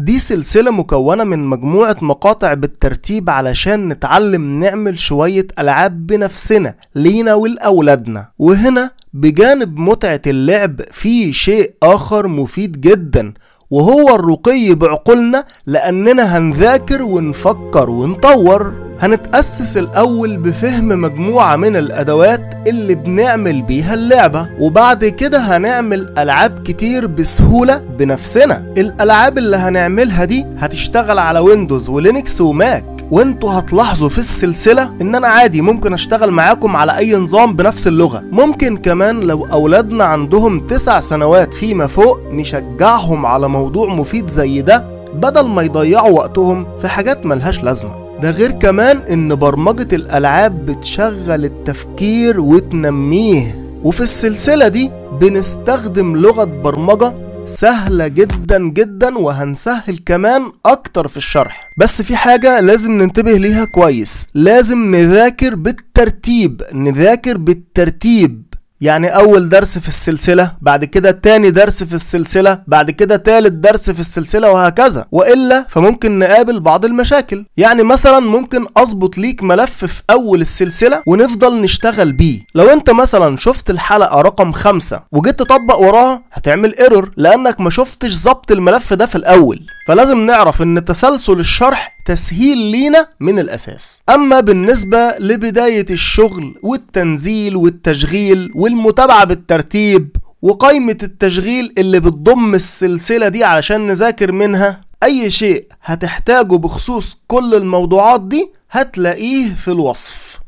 دي سلسلة مكونة من مجموعة مقاطع بالترتيب علشان نتعلم نعمل شوية ألعاب بنفسنا لينا ولأولادنا وهنا بجانب متعة اللعب في شيء آخر مفيد جدا وهو الرقي بعقولنا لأننا هنذاكر ونفكر ونطور هنتأسس الأول بفهم مجموعة من الأدوات اللي بنعمل بيها اللعبة وبعد كده هنعمل ألعاب كتير بسهولة بنفسنا الألعاب اللي هنعملها دي هتشتغل على ويندوز ولينكس وماك وانتوا هتلاحظوا في السلسلة ان انا عادي ممكن اشتغل معاكم على اي نظام بنفس اللغة ممكن كمان لو اولادنا عندهم تسع سنوات فيما فوق نشجعهم على موضوع مفيد زي ده بدل ما يضيعوا وقتهم في حاجات ملهاش لازمه ده غير كمان ان برمجة الالعاب بتشغل التفكير وتنميه وفي السلسلة دي بنستخدم لغة برمجة سهلة جدا جدا وهنسهل كمان اكتر في الشرح بس في حاجة لازم ننتبه ليها كويس لازم نذاكر بالترتيب نذاكر بالترتيب يعني اول درس في السلسله بعد كده تاني درس في السلسله بعد كده تالت درس في السلسله وهكذا والا فممكن نقابل بعض المشاكل يعني مثلا ممكن اظبط ليك ملف في اول السلسله ونفضل نشتغل بيه لو انت مثلا شفت الحلقه رقم خمسة وجيت تطبق وراها هتعمل ايرور لانك ما شفتش ظبط الملف ده في الاول فلازم نعرف ان تسلسل الشرح تسهيل لينا من الأساس أما بالنسبة لبداية الشغل والتنزيل والتشغيل والمتابعة بالترتيب وقائمة التشغيل اللي بتضم السلسلة دي علشان نذاكر منها أي شيء هتحتاجه بخصوص كل الموضوعات دي هتلاقيه في الوصف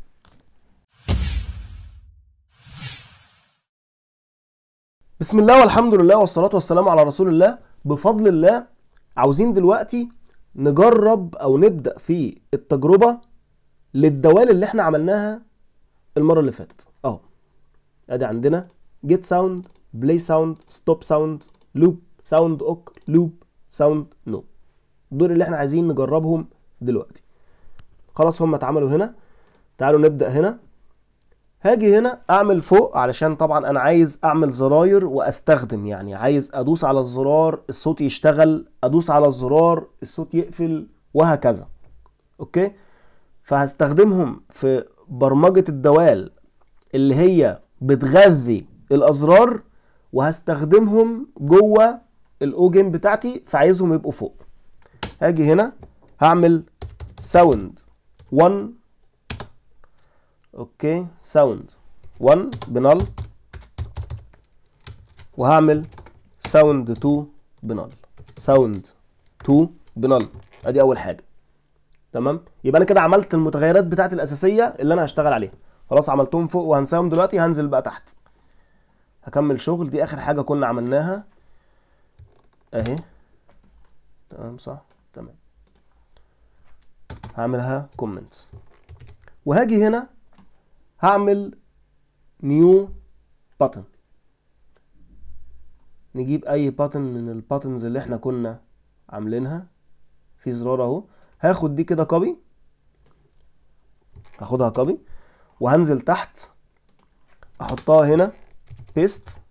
بسم الله والحمد لله والصلاة والسلام على رسول الله بفضل الله عاوزين دلوقتي نجرب او نبدا في التجربه للدوال اللي احنا عملناها المره اللي فاتت اهو ادي عندنا جيت ساوند بلاي ساوند ستوب ساوند لوب ساوند اوك لوب ساوند نو دول اللي احنا عايزين نجربهم دلوقتي خلاص هم اتعملوا هنا تعالوا نبدا هنا هاجي هنا اعمل فوق علشان طبعا انا عايز اعمل زراير واستخدم يعني عايز ادوس على الزرار الصوت يشتغل ادوس على الزرار الصوت يقفل وهكذا اوكي فهستخدمهم في برمجة الدوال اللي هي بتغذي الازرار وهستخدمهم جوه الاوجن بتاعتي فعايزهم يبقوا فوق هاجي هنا هعمل ساوند 1 اوكي ساوند 1 بنال وهعمل ساوند 2 بنال ساوند 2 بنال ادي اول حاجه تمام يبقى انا كده عملت المتغيرات بتاعتي الاساسيه اللي انا هشتغل عليها خلاص عملتهم فوق وهنساهم دلوقتي هنزل بقى تحت هكمل شغل دي اخر حاجه كنا عملناها اهي تمام صح تمام هعملها كومنت وهاجي هنا هعمل نيو باتن نجيب اي باتن من الباتنز اللي احنا كنا عاملينها في زرار اهو هاخد دي كده كوبي هاخدها كوبي وهنزل تحت احطها هنا بيست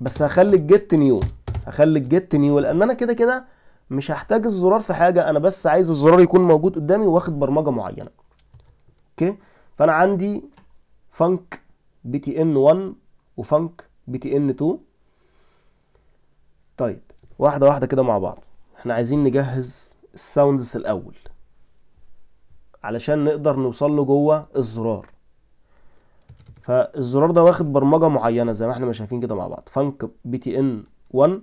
بس هخلي الجيت نيو هخلي الجيت نيو لان انا كده كده مش هحتاج الزرار في حاجه انا بس عايز الزرار يكون موجود قدامي واخد برمجه معينه اوكي فانا عندي فانك بي تي ان 1 وفانك بي تي ان 2 طيب واحده واحده كده مع بعض احنا عايزين نجهز الساوندز الاول علشان نقدر نوصل له جوه الزرار فالزرار ده واخد برمجه معينه زي ما احنا ما شايفين كده مع بعض فانك بي تي ان 1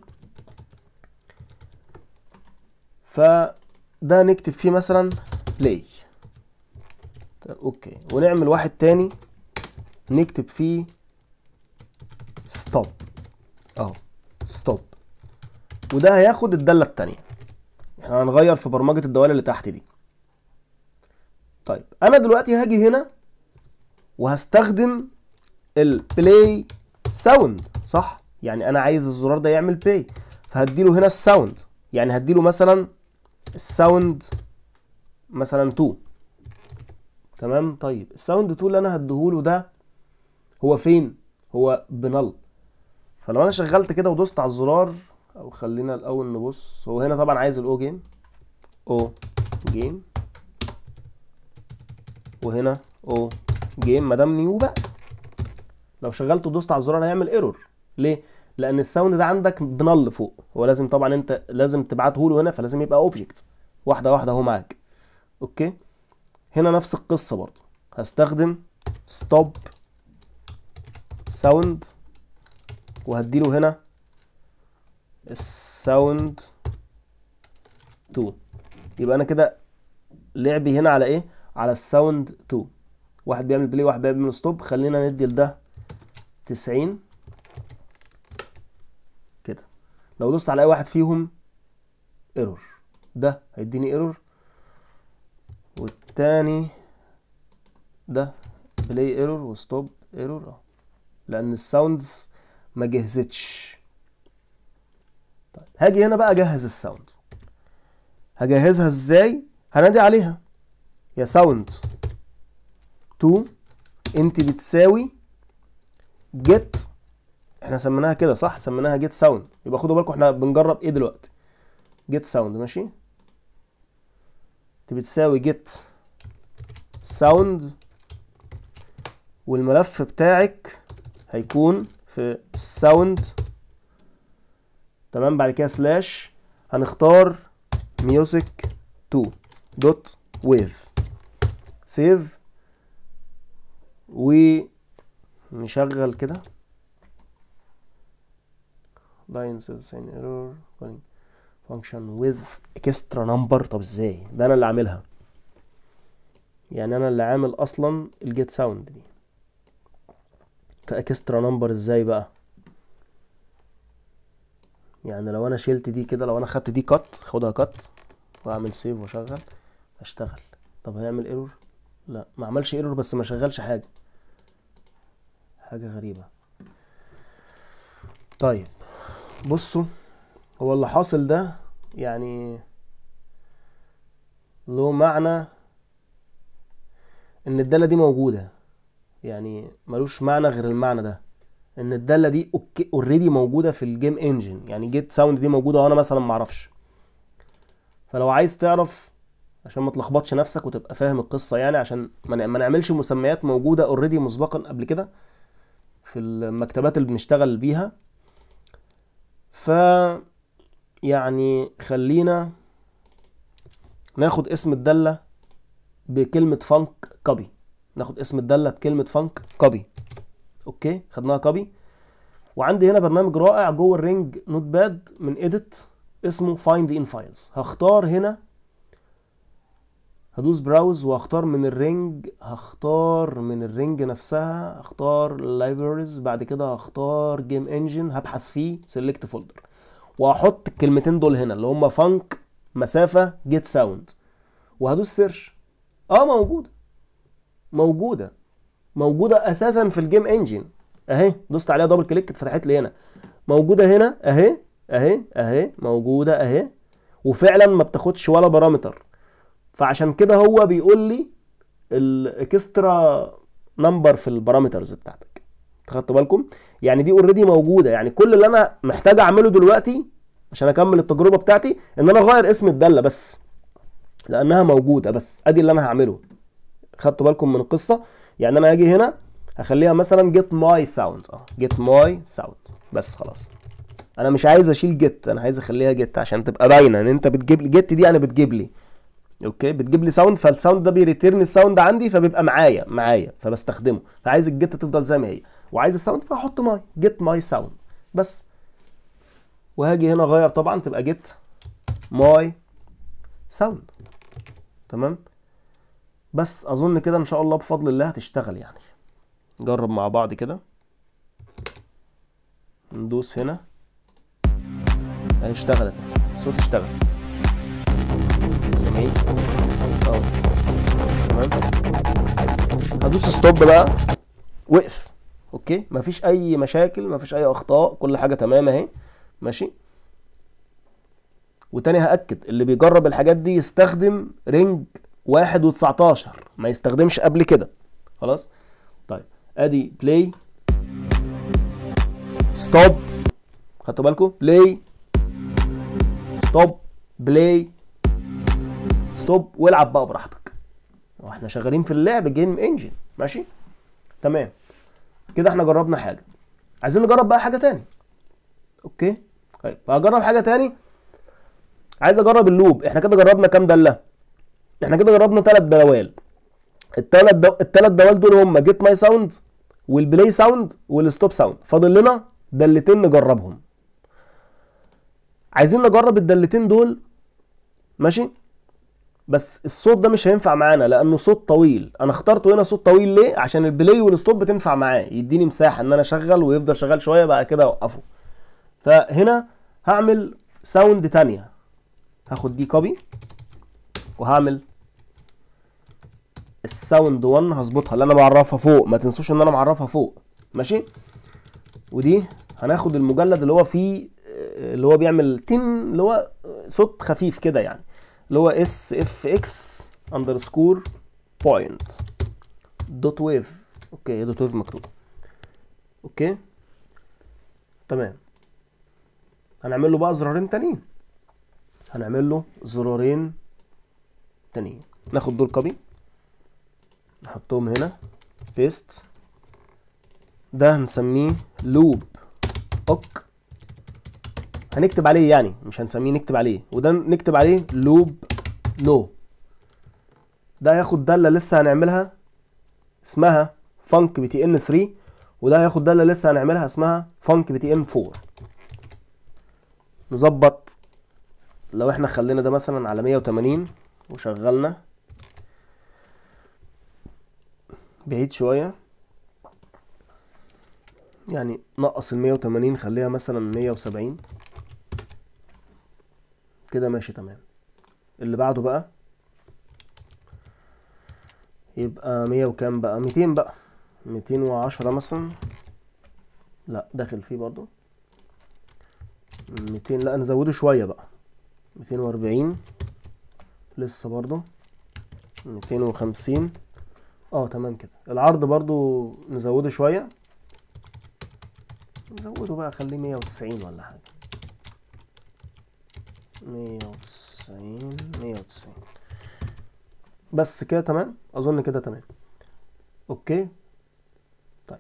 فده نكتب فيه مثلا بلاي اوكي ونعمل واحد تاني نكتب فيه ستوب اهو ستوب وده هياخد الداله التانيه احنا هنغير في برمجه الدوال اللي تحت دي طيب انا دلوقتي هاجي هنا وهستخدم البلاي ساوند صح يعني انا عايز الزرار ده يعمل بلاي فهديله هنا الساوند يعني هديله مثلا الساوند مثلا 2 تمام طيب الساوند تول اللي انا هديهوله ده هو فين هو بنل فلو انا شغلت كده ودوست على الزرار او خلينا الاول نبص هو هنا طبعا عايز الاو جيم او جيم وهنا او جيم مدام نيو بقى لو شغلت ودوست على الزرار هيعمل ايرور ليه لان الساوند ده عندك بنل فوق هو لازم طبعا انت لازم تبعته له هنا فلازم يبقى اوبجكت واحده واحده اهو معاك اوكي هنا نفس القصة برضو هستخدم ساوند وهدي وهديله هنا الساوند تو يبقى انا كده لعبي هنا على ايه على الساوند تو واحد بيعمل بلاي واحد بيعمل ستوب خلينا ندي لده 90 كده لو دوست على اي واحد فيهم ايرور ده هيديني ايرور تاني ده بلاي ايرور وستوب ايرور اه لان الساوندز ما جهزتش طيب هاجي هنا بقى اجهز الساوند هجهزها ازاي هنادي عليها يا ساوند تو انت بتساوي جيت احنا سميناها كده صح سميناها جيت ساوند يبقى خدوا بالكم احنا بنجرب ايه دلوقتي جيت ساوند ماشي دي بتساوي جيت sound والملف بتاعك هيكون في sound تمام بعد كده سلاش هنختار music 2 دوت ويف سيف ونشغل كده line sales and error calling function with extra number طب ازاي ده انا اللي عاملها يعني انا اللي عامل اصلا الجيت ساوند دي فاكسترا نمبر ازاي بقى يعني لو انا شلت دي كده لو انا خدت دي كات خدها كات واعمل سيف واشغل اشتغل طب هيعمل ايرور لا ما عملش ايرور بس ما شغلش حاجه حاجه غريبه طيب بصوا هو اللي حاصل ده يعني له معنى ان الداله دي موجوده يعني ملوش معنى غير المعنى ده ان الداله دي اوكي اوريدي موجوده في الجيم انجن يعني جيت ساوند دي موجوده وانا مثلا معرفش فلو عايز تعرف عشان ما تلخبطش نفسك وتبقى فاهم القصه يعني عشان ما نعملش مسميات موجوده اوريدي مسبقا قبل كده في المكتبات اللي بنشتغل بيها ف يعني خلينا ناخد اسم الداله بكلمة فانك كوبي ناخد اسم الدالة بكلمة فانك كوبي اوكي خدناها كوبي وعندي هنا برنامج رائع جوه الرينج نوت باد من اديت اسمه فايند ان فايلز هختار هنا هدوس براوز وهختار من الرينج هختار من الرينج نفسها هختار لايبرز بعد كده هختار جيم انجن هبحث فيه سيلكت فولدر وهحط الكلمتين دول هنا اللي هما فانك مسافة جيت ساوند وهدوس سيرش اه موجوده موجوده موجوده اساسا في الجيم انجن اهي دوست عليها دبل كليك اتفتحت لي هنا موجوده هنا اهي اهي اهي موجوده اهي وفعلا ما بتاخدش ولا بارامتر فعشان كده هو بيقول لي الاكسترا نمبر في البارامترز بتاعتك خدتوا بالكم يعني دي اوريدي موجوده يعني كل اللي انا محتاج اعمله دلوقتي عشان اكمل التجربه بتاعتي ان انا اغير اسم الداله بس لانها موجوده بس ادي اللي انا هعمله خدتوا بالكم من القصه يعني انا هاجي هنا هخليها مثلا جيت ماي ساوند اه جيت ماي ساوند بس خلاص انا مش عايز اشيل جيت انا عايز اخليها جيت عشان تبقى باينه ان انت بتجيب لي جيت دي انا يعني بتجيب لي اوكي بتجيب لي ساوند فالساوند ده بيريتيرن الساوند عندي فبيبقى معايا معايا فبستخدمه فعايز الجيت تفضل زي ما هي وعايز الساوند فاحط ماي جيت ماي ساوند بس وهاجي هنا اغير طبعا تبقى جيت ماي ساوند تمام بس اظن كده ان شاء الله بفضل الله هتشتغل يعني نجرب مع بعض كده ندوس هنا اهي اشتغلت صوت اشتغل جميل اه تمام هدوس ستوب بقى وقف اوكي مفيش اي مشاكل مفيش اي اخطاء كل حاجه تمام اهي ماشي وتاني هاكد اللي بيجرب الحاجات دي يستخدم رينج واحد و19 ما يستخدمش قبل كده خلاص طيب ادي بلاي ستوب خدتوا بالكم بلاي ستوب بلاي ستوب والعب بقى براحتك واحنا شغالين في اللعب جيم انجن ماشي تمام كده احنا جربنا حاجه عايزين نجرب بقى حاجه تاني اوكي طيب هجرب حاجه تاني عايز اجرب اللوب احنا كده جربنا كام داله احنا كده جربنا ثلاث دوال الثلاث دو... الثلاث دوال دول هم جيت ماي ساوند والبلاي ساوند والستوب ساوند فاضل لنا دالتين نجربهم عايزين نجرب الدالتين دول ماشي بس الصوت ده مش هينفع معانا لانه صوت طويل انا اخترته هنا صوت طويل ليه عشان البلاي والستوب بتنفع معاه يديني مساحه ان انا اشغل ويفضل شغال شويه بعد كده اوقفه فهنا هعمل ساوند تانية هاخد دي كوبي وهعمل الساوند 1 هظبطها اللي انا معرفها فوق ما تنسوش ان انا معرفها فوق ماشي ودي هناخد المجلد اللي هو فيه اللي هو بيعمل تن اللي هو صوت خفيف كده يعني اللي هو اس اف اكس اندرسكور بوينت دوت ويف اوكي دوت ويف مكتوبه اوكي تمام هنعمل له بقى زرارين تانيين هنعمل له زرارين تانيين ناخد دول كوبي نحطهم هنا بيست ده هنسميه لوب اوك هنكتب عليه يعني مش هنسميه نكتب عليه وده نكتب عليه لوب لو ده هياخد داله لسه هنعملها اسمها فانك بي تي ان 3 وده هياخد داله لسه هنعملها اسمها فانك بي تي ان 4 نظبط لو احنا خلينا ده مثلا على 180 وشغلنا بعيد شوية يعني نقص ال 180 خليها مثلا 170 كده ماشي تمام اللي بعده بقى يبقى 100 وكام بقى 200 بقى 210 مثلا لا داخل فيه برضو 200 لا نزوده شوية بقى ميتين وأربعين لسه برضو ميتين وخمسين اه تمام كده العرض برضو نزوده شوية نزوده بقى خليه مية وتسعين ولا حاجة مية وتسعين مية وتسعين بس كده تمام أظن كده تمام أوكي طيب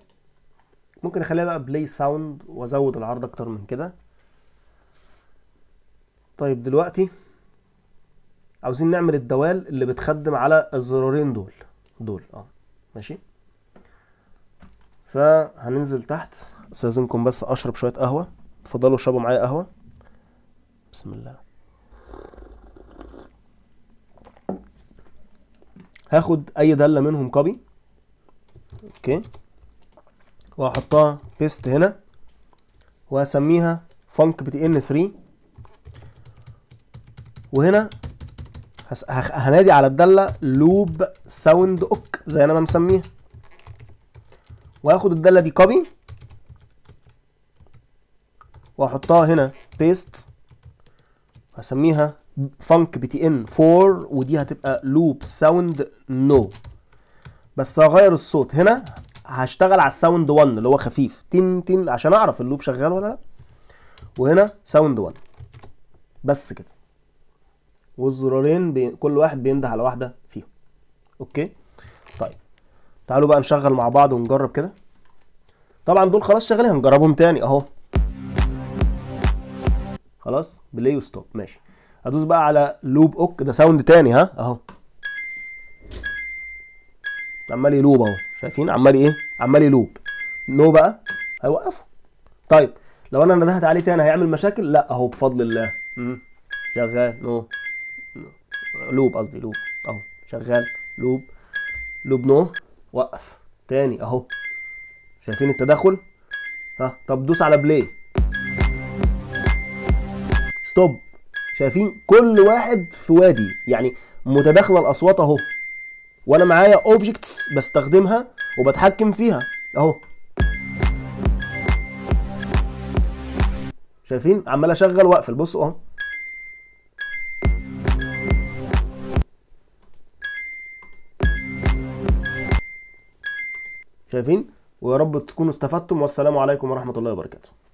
ممكن أخليها بقى بلاي ساوند وأزود العرض أكتر من كده طيب دلوقتي عاوزين نعمل الدوال اللي بتخدم على الزرارين دول دول اه ماشي فهننزل تحت استاذنكم بس اشرب شويه قهوه اتفضلوا اشربوا معايا قهوه بسم الله هاخد اي داله منهم كوبي اوكي واحطها بيست هنا واسميها فانك بي ان 3 وهنا هس... هنادي على الداله لوب ساوند اوك زي انا ما مسميها وهاخد الداله دي كوبي واحطها هنا بيست هسميها فانك بي تي ان 4 ودي هتبقى لوب ساوند نو بس هغير الصوت هنا هشتغل على الساوند 1 اللي هو خفيف تن تن عشان اعرف اللوب شغال ولا لا وهنا ساوند 1 بس كده والزرارين بي... كل واحد بينده على واحده فيهم اوكي طيب تعالوا بقى نشغل مع بعض ونجرب كده طبعا دول خلاص شغالين هنجربهم تاني اهو خلاص بلاي وستوب ماشي هدوس بقى على لوب اوك ده ساوند تاني ها اهو عمال يلوب اهو شايفين عمال ايه عمال يلوب نو بقى هيوقفه طيب لو انا ندهت عليه تاني هيعمل مشاكل لا اهو بفضل الله امم شغال نو لوب قصدي لوب اهو شغال لوب لوب نو وقف تاني اهو شايفين التدخل ها طب دوس على بلاي ستوب شايفين كل واحد في وادي يعني متداخله الاصوات اهو وانا معايا اوبجكتس بستخدمها وبتحكم فيها اهو شايفين عمال اشغل واقفل بصوا اهو شايفين ويا رب تكونوا استفدتم والسلام عليكم ورحمه الله وبركاته